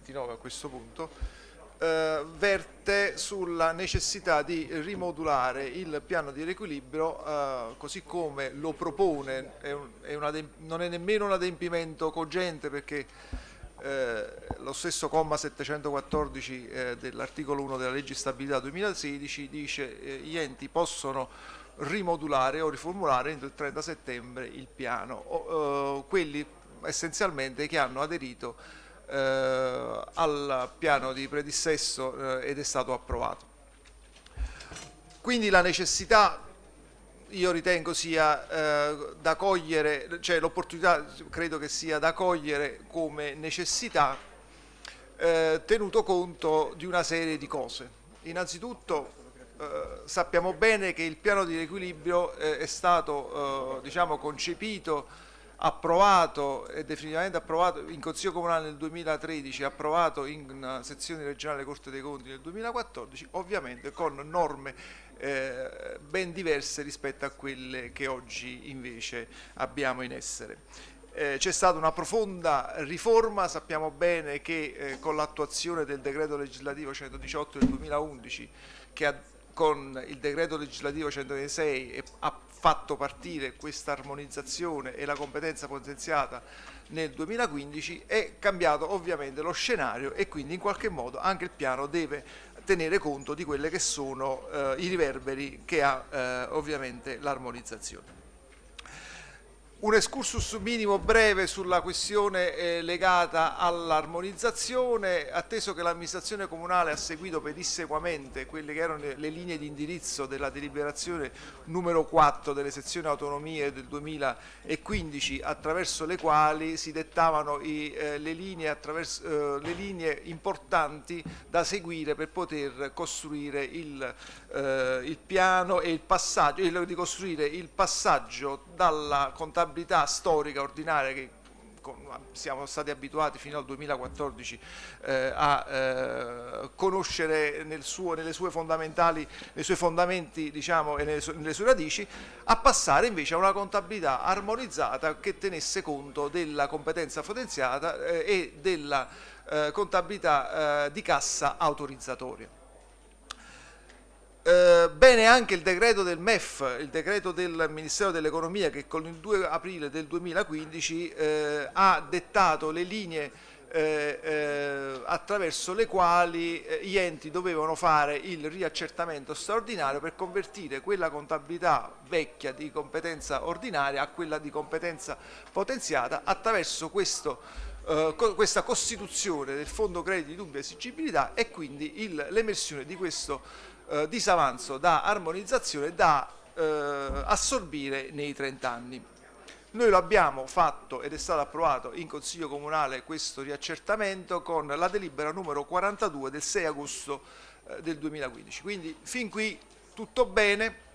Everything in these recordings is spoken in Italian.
29 a questo punto, eh, verte sulla necessità di rimodulare il piano di riequilibrio eh, così come lo propone, è un, è un non è nemmeno un adempimento cogente perché eh, lo stesso comma 714 eh, dell'articolo 1 della legge stabilità 2016 dice eh, gli enti possono rimodulare o riformulare entro il 30 settembre il piano, o, eh, quelli essenzialmente che hanno aderito eh, al piano di predissesso eh, ed è stato approvato. Quindi la necessità io ritengo sia eh, da cogliere, cioè l'opportunità credo che sia da cogliere come necessità eh, tenuto conto di una serie di cose. Innanzitutto eh, sappiamo bene che il piano di riequilibrio eh, è stato eh, diciamo, concepito approvato e definitivamente approvato in Consiglio Comunale nel 2013 approvato in uh, sezione regionale Corte dei Conti nel 2014, ovviamente con norme eh, ben diverse rispetto a quelle che oggi invece abbiamo in essere. Eh, C'è stata una profonda riforma, sappiamo bene che eh, con l'attuazione del decreto legislativo 118 del 2011 che ha con il decreto legislativo 126 ha fatto partire questa armonizzazione e la competenza potenziata nel 2015 è cambiato ovviamente lo scenario e quindi in qualche modo anche il piano deve tenere conto di quelli che sono eh, i riverberi che ha eh, ovviamente l'armonizzazione. Un escursus minimo breve sulla questione eh, legata all'armonizzazione, atteso che l'amministrazione comunale ha seguito pedissequamente quelle che erano le, linee di indirizzo della deliberazione numero 4 delle sezioni autonomie del 2015, attraverso le quali si dettavano i, eh, le, linee eh, le, linee importanti da seguire per poter costruire il, eh, il piano e il passaggio, il, di costruire il passaggio dalla contabilità contabilità storica ordinaria che siamo stati abituati fino al 2014 eh, a eh, conoscere nel suo, nelle sue fondamentali, nei suoi fondamenti diciamo, e nelle, su, nelle, sue radici, a passare invece a una contabilità armonizzata che tenesse conto della competenza potenziata eh, e della eh, contabilità eh, di cassa autorizzatoria. Eh, bene anche il decreto del MEF, il decreto del Ministero dell'Economia che con il 2 aprile del 2015 eh, ha dettato le linee eh, eh attraverso le quali eh, gli enti dovevano fare il riaccertamento straordinario per convertire quella contabilità vecchia di competenza ordinaria a quella di competenza potenziata attraverso questo eh, questa costituzione del fondo crediti di dubbia esigibilità e quindi l'emersione di questo eh, disavanzo da armonizzazione da eh, assorbire nei 30 anni. Noi lo abbiamo fatto ed è stato approvato in Consiglio Comunale questo riaccertamento con la delibera numero 42 del 6 agosto eh, del 2015. Quindi fin qui tutto bene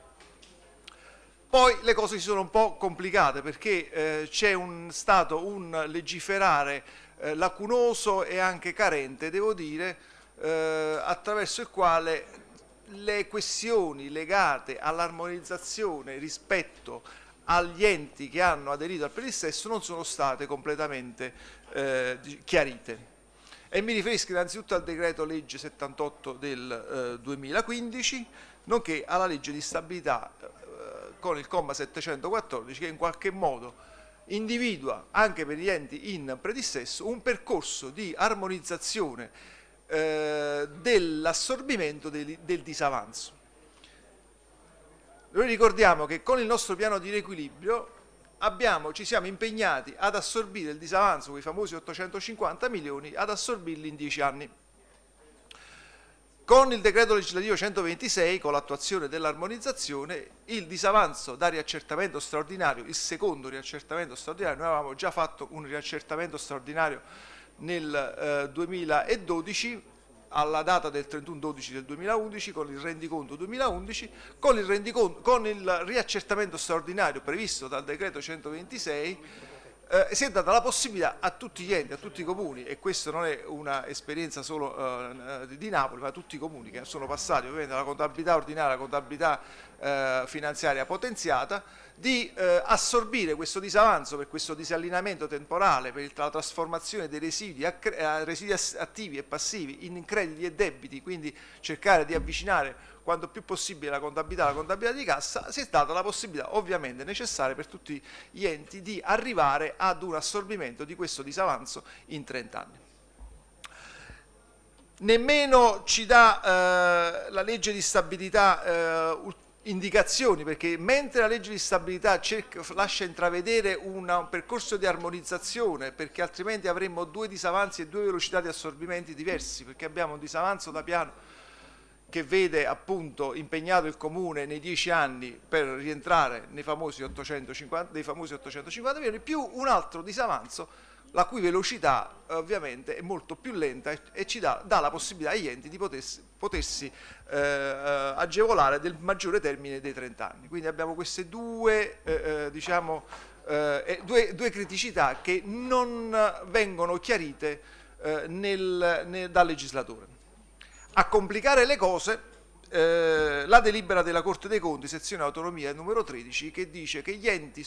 poi le cose si sono un po' complicate perché eh, c'è stato un legiferare eh, lacunoso e anche carente, devo dire, eh, attraverso il quale le questioni legate all'armonizzazione rispetto agli enti che hanno aderito al predissesso non sono state completamente eh, chiarite. E mi riferisco innanzitutto al decreto legge 78 del 2015, eh, nonché alla legge di stabilità con il comma 714 che in qualche modo individua anche per gli enti in predissesso un percorso di armonizzazione eh, dell'assorbimento del, del disavanzo. Noi ricordiamo che con il nostro piano di riequilibrio Abbiamo, ci siamo impegnati ad assorbire il disavanzo, quei famosi 850 milioni, ad assorbirli in 10 anni. Con il decreto legislativo 126, con l'attuazione dell'armonizzazione, il disavanzo da riaccertamento straordinario, il secondo riaccertamento straordinario, noi avevamo già fatto un riaccertamento straordinario nel eh, 2012 alla data del 31-12 del 2011 con il rendiconto 2011, con il, rendiconto, con il riaccertamento straordinario previsto dal decreto 126 eh, si è data la possibilità a tutti gli enti, a tutti i comuni, e questa non è un'esperienza solo eh, di Napoli, ma a tutti i comuni che sono passati ovviamente la contabilità ordinaria la contabilità eh, finanziaria potenziata, di eh, assorbire questo disavanzo per questo disallineamento temporale, per la trasformazione dei residui, a, a residui attivi e passivi in crediti e debiti, quindi cercare di avvicinare quanto più possibile la contabilità alla contabilità di cassa, si è data la possibilità ovviamente necessaria per tutti gli enti di arrivare ad un assorbimento di questo disavanzo in 30 anni. Nemmeno ci dà eh, la legge di stabilità eh, indicazioni, perché mentre la legge di stabilità cerca, lascia intravedere una, un percorso di armonizzazione, perché altrimenti avremmo due disavanzi e due velocità di assorbimenti diversi, perché abbiamo un disavanzo da piano che vede appunto impegnato il Comune nei dieci anni per rientrare nei famosi 850, nei famosi 850 milioni, più un altro disavanzo la cui velocità eh, ovviamente è molto più lenta e, e ci dà, dà, la possibilità agli enti di potessi, potersi eh, eh, agevolare del maggiore termine dei 30 anni. Quindi abbiamo queste due, eh, eh diciamo, eh, due, due, criticità che non vengono chiarite nel, nel, dal legislatore. A complicare le cose eh, la delibera della Corte dei Conti, sezione autonomia numero 13, che dice che gli enti,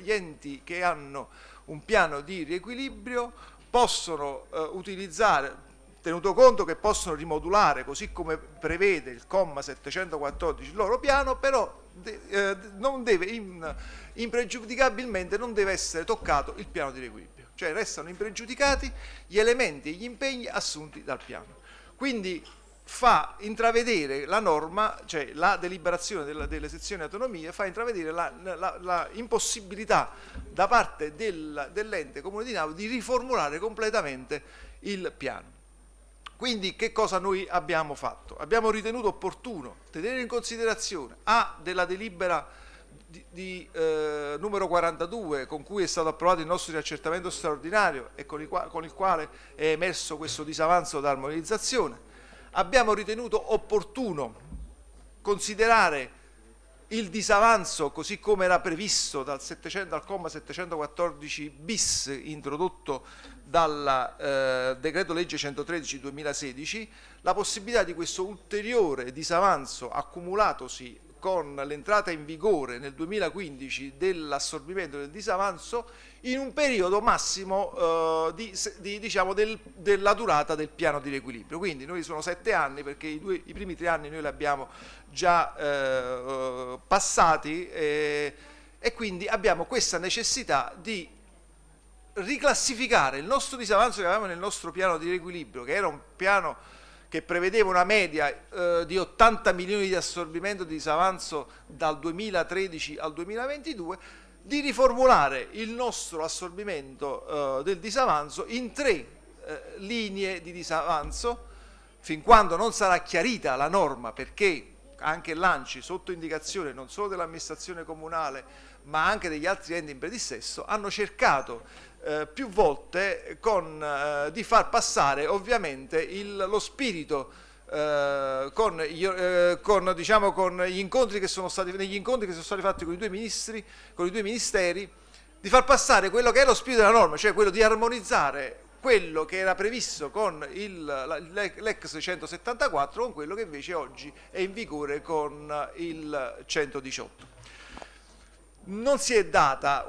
gli enti che hanno un piano di riequilibrio possono eh, utilizzare, tenuto conto che possono rimodulare, così come prevede il comma 714 il loro piano, però de, eh, non deve in, impregiudicabilmente non deve essere toccato il piano di riequilibrio, cioè restano impregiudicati gli elementi e gli impegni assunti dal piano. Quindi fa intravedere la norma, cioè la deliberazione della, delle sezioni autonomie, fa intravedere la, la, la impossibilità da parte del, dell'ente comune di Napoli di riformulare completamente il piano. Quindi che cosa noi abbiamo fatto? Abbiamo ritenuto opportuno tenere in considerazione A della delibera di, di, eh, numero 42 con cui è stato approvato il nostro riaccertamento straordinario e con il, con il quale è emerso questo disavanzo da armonizzazione abbiamo ritenuto opportuno considerare il disavanzo così come era previsto dal, 700, dal comma 714 bis introdotto dal eh, decreto legge 113 2016 la possibilità di questo ulteriore disavanzo accumulatosi con l'entrata in vigore nel 2015 dell'assorbimento del disavanzo in un periodo massimo eh, di, di, diciamo, del, della durata del piano di riequilibrio. Quindi noi sono sette anni perché i, due, i primi tre anni noi li abbiamo già eh, eh passati e, e quindi abbiamo questa necessità di riclassificare il nostro disavanzo che avevamo nel nostro piano di riequilibrio, che era un piano che prevedeva una media eh, di 80 milioni di assorbimento di disavanzo dal 2013 al 2022, di riformulare il nostro assorbimento eh, del disavanzo in tre eh, linee di disavanzo, fin quando non sarà chiarita la norma perché anche l'ANCI, sotto indicazione non solo dell'amministrazione comunale ma anche degli altri enti in predissesso, hanno cercato eh, più volte con, eh, di far passare ovviamente il, lo spirito eh, con, eh, con, diciamo, con, gli incontri che sono stati, negli incontri che sono stati fatti con i due ministri, con i due ministeri, di far passare quello che è lo spirito della norma, cioè quello di armonizzare quello che era previsto con l'ex 174 con quello che invece oggi è in vigore con il 118. Non si è,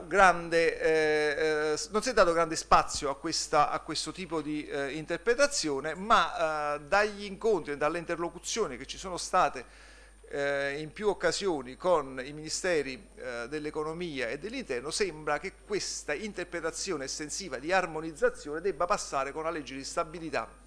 grande, eh, eh, non si è dato grande spazio a, questa, a questo tipo di eh, interpretazione, ma eh, dagli incontri e dalle interlocuzioni che ci sono state eh, in più occasioni con i ministeri eh, dell'economia e dell'interno, sembra che questa interpretazione estensiva di armonizzazione debba passare con la legge di stabilità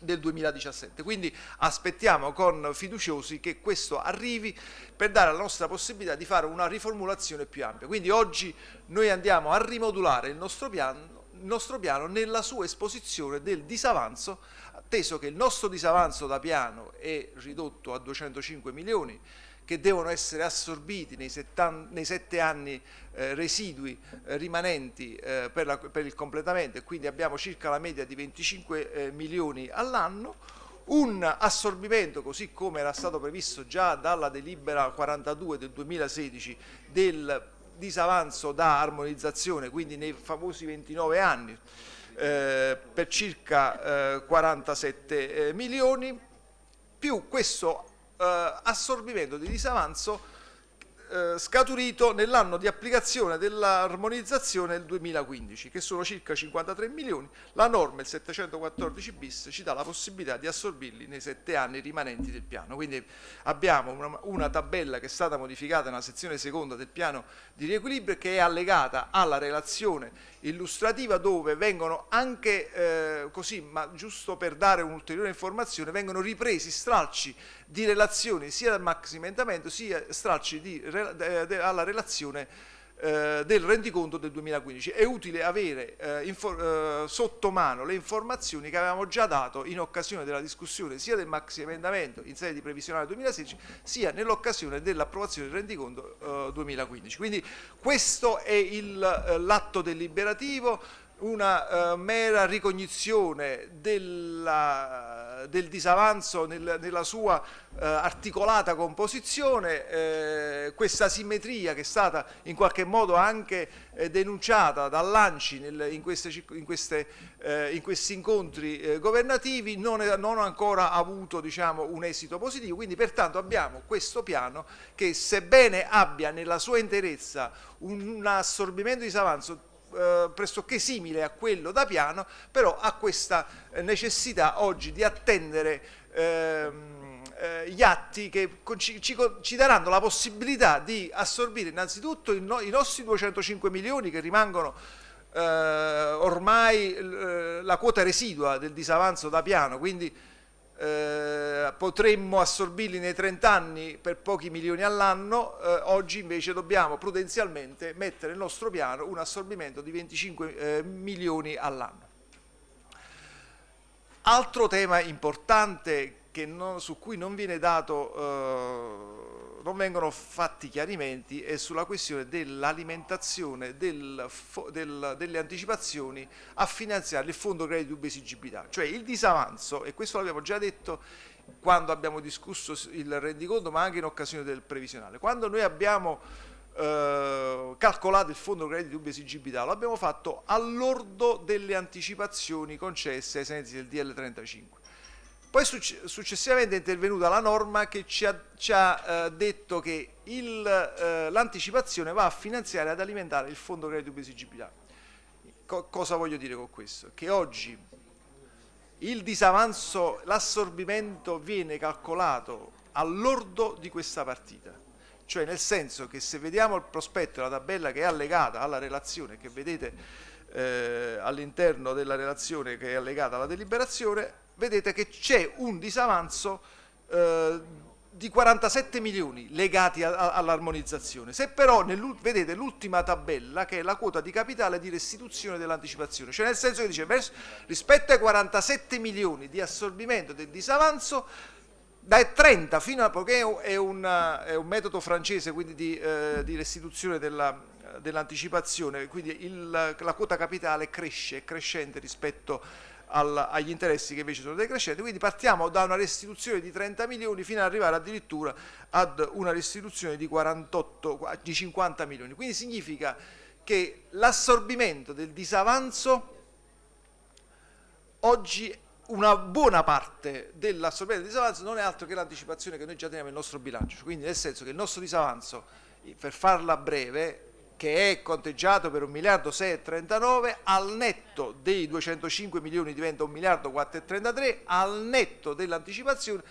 del 2017. Quindi aspettiamo con fiduciosi che questo arrivi per dare la nostra possibilità di fare una riformulazione più ampia. Quindi oggi noi andiamo a rimodulare il nostro piano, il nostro piano nella sua esposizione del disavanzo atteso che il nostro disavanzo da piano è ridotto a 205 milioni, che devono essere assorbiti nei, settan- nei sette anni eh, residui eh, rimanenti eh, per, la, per, il completamento e quindi abbiamo circa la media di 25 eh, milioni all'anno, un assorbimento così come era stato previsto già dalla delibera 42 del 2016 del disavanzo da armonizzazione, quindi nei famosi 29 anni. Eh, per circa eh, 47 eh, milioni, più questo eh, assorbimento di disavanzo eh, scaturito nell'anno di applicazione dell'armonizzazione del 2015, che sono circa 53 milioni. La norma, il 714 bis, ci dà la possibilità di assorbirli nei sette anni rimanenti del piano. Quindi abbiamo una, una tabella che è stata modificata nella sezione seconda del piano di riequilibrio che è allegata alla relazione illustrativa dove vengono anche eh, così, ma giusto per dare un'ulteriore informazione, vengono ripresi stralci di relazioni sia del maximentamento sia stralci di relazioni alla relazione eh, del rendiconto del 2015. È utile avere eh, eh, sotto mano le informazioni che avevamo già dato in occasione della discussione sia del maxi emendamento in sede di previsionale 2016 sia nell'occasione dell'approvazione del rendiconto 2015. Quindi questo è l'atto deliberativo, una mera ricognizione della del disavanzo nel, nella sua eh, articolata composizione, eh, questa simmetria che è stata in qualche modo anche eh, denunciata dall'Anci nel, in, in, queste, eh, in, questi incontri eh, governativi non, è, non ha ancora avuto diciamo, un esito positivo, quindi pertanto abbiamo questo piano che sebbene abbia nella sua interezza un, un assorbimento di disavanzo eh, pressoché simile a quello da piano, però ha questa eh, necessità oggi di attendere ehm, eh, gli atti che ci, ci, ci, daranno la possibilità di assorbire innanzitutto no, i nostri 205 milioni che rimangono eh, ormai eh, la quota residua del disavanzo da piano, quindi eh, potremmo assorbirli nei 30 anni per pochi milioni all'anno, eh, oggi invece dobbiamo prudenzialmente mettere nel nostro piano un assorbimento di 25 eh, milioni all'anno. Altro tema importante non, su cui non viene dato eh, non vengono fatti chiarimenti è sulla questione dell'alimentazione del, del, delle anticipazioni a finanziare il fondo credito dubbi esigibilità, cioè il disavanzo, e questo l'abbiamo già detto quando abbiamo discusso il rendiconto ma anche in occasione del previsionale, quando noi abbiamo eh, calcolato il fondo credito dubbi esigibilità lo abbiamo fatto all'ordo delle anticipazioni concesse ai sensi del DL35 poi successivamente è intervenuta la norma che ci ha, ci ha eh, detto che eh, l'anticipazione eh, va a finanziare ad alimentare il fondo credito esigibilità. Co cosa voglio dire con questo? Che oggi il disavanzo, l'assorbimento viene calcolato all'ordo di questa partita. Cioè nel senso che se vediamo il prospetto, la tabella che è allegata alla relazione che vedete eh, all'interno della relazione che è allegata alla deliberazione, vedete che c'è un disavanzo eh, di 47 milioni legati all'armonizzazione. Se però, vedete l'ultima tabella che è la quota di capitale di restituzione dell'anticipazione, cioè nel senso che dice verso, rispetto ai 47 milioni di assorbimento del disavanzo, dai 30 fino a poiché è, una, è un metodo francese quindi di, eh, di restituzione della, dell'anticipazione, quindi il, la quota capitale cresce, è crescente rispetto al, agli interessi che invece sono decrescenti, quindi partiamo da una restituzione di 30 milioni fino ad arrivare addirittura ad una restituzione di, 48, di 50 milioni, quindi significa che l'assorbimento del disavanzo oggi una buona parte dell'assorbimento del disavanzo non è altro che l'anticipazione che noi già teniamo nel nostro bilancio, quindi nel senso che il nostro disavanzo, per farla breve, che è conteggiato per 1 miliardo 6,39, al netto dei 205 milioni diventa 1 miliardo 4,33, al netto dell'anticipazione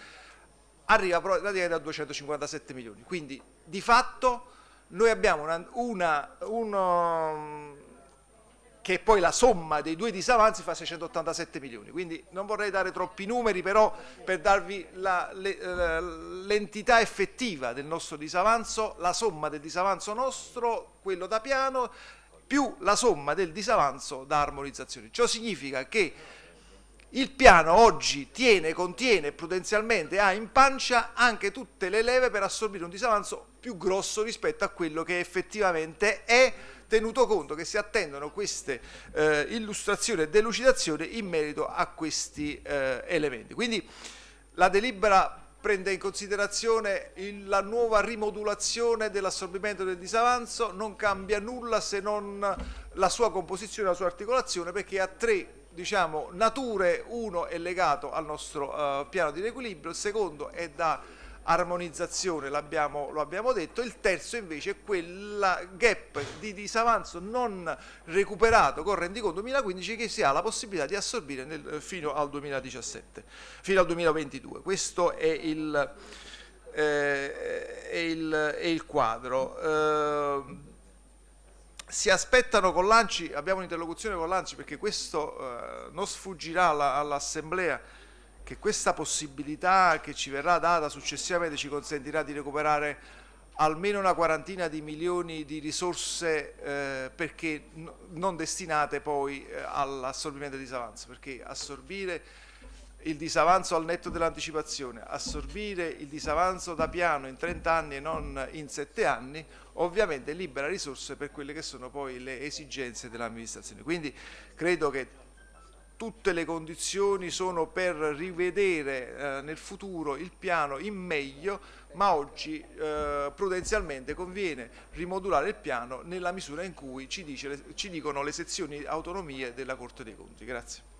arriva praticamente a 257 milioni. Quindi di fatto noi abbiamo una, una, uno, che poi la somma dei due disavanzi fa 687 milioni. Quindi non vorrei dare troppi numeri, però per darvi eh, l'entità effettiva del nostro disavanzo, la somma del disavanzo nostro, quello da piano, più la somma del disavanzo da armonizzazione. Ciò significa che il piano oggi tiene, contiene, prudenzialmente ha in pancia anche tutte le leve per assorbire un disavanzo più grosso rispetto a quello che effettivamente è tenuto conto che si attendono queste eh, illustrazioni e delucidazioni in merito a questi eh, elementi. Quindi la delibera prende in considerazione il, la nuova rimodulazione dell'assorbimento del disavanzo, non cambia nulla se non la sua composizione, la sua articolazione, perché ha tre diciamo, nature, uno è legato al nostro eh, piano di riequilibrio, il secondo è da armonizzazione, abbiamo, lo abbiamo detto, il terzo invece è quel gap di disavanzo non recuperato con rendiconto 2015 che si ha la possibilità di assorbire nel, eh, fino al 2017, fino al 2022. Questo è il, eh, è il, è il quadro. Eh, si aspettano con l'ANCI, abbiamo un'interlocuzione con l'ANCI perché questo eh, non sfuggirà all'Assemblea che questa possibilità che ci verrà data successivamente ci consentirà di recuperare almeno una quarantina di milioni di risorse eh, perché non destinate poi eh, all'assorbimento del disavanzo, perché assorbire il disavanzo al netto dell'anticipazione, assorbire il disavanzo da piano in 30 anni e non in 7 anni, ovviamente libera risorse per quelle che sono poi le esigenze dell'amministrazione. Quindi credo che tutte le condizioni sono per rivedere eh, nel futuro il piano in meglio, ma oggi eh, prudenzialmente conviene rimodulare il piano nella misura in cui ci, dice, ci dicono le sezioni autonomie della Corte dei Conti. Grazie.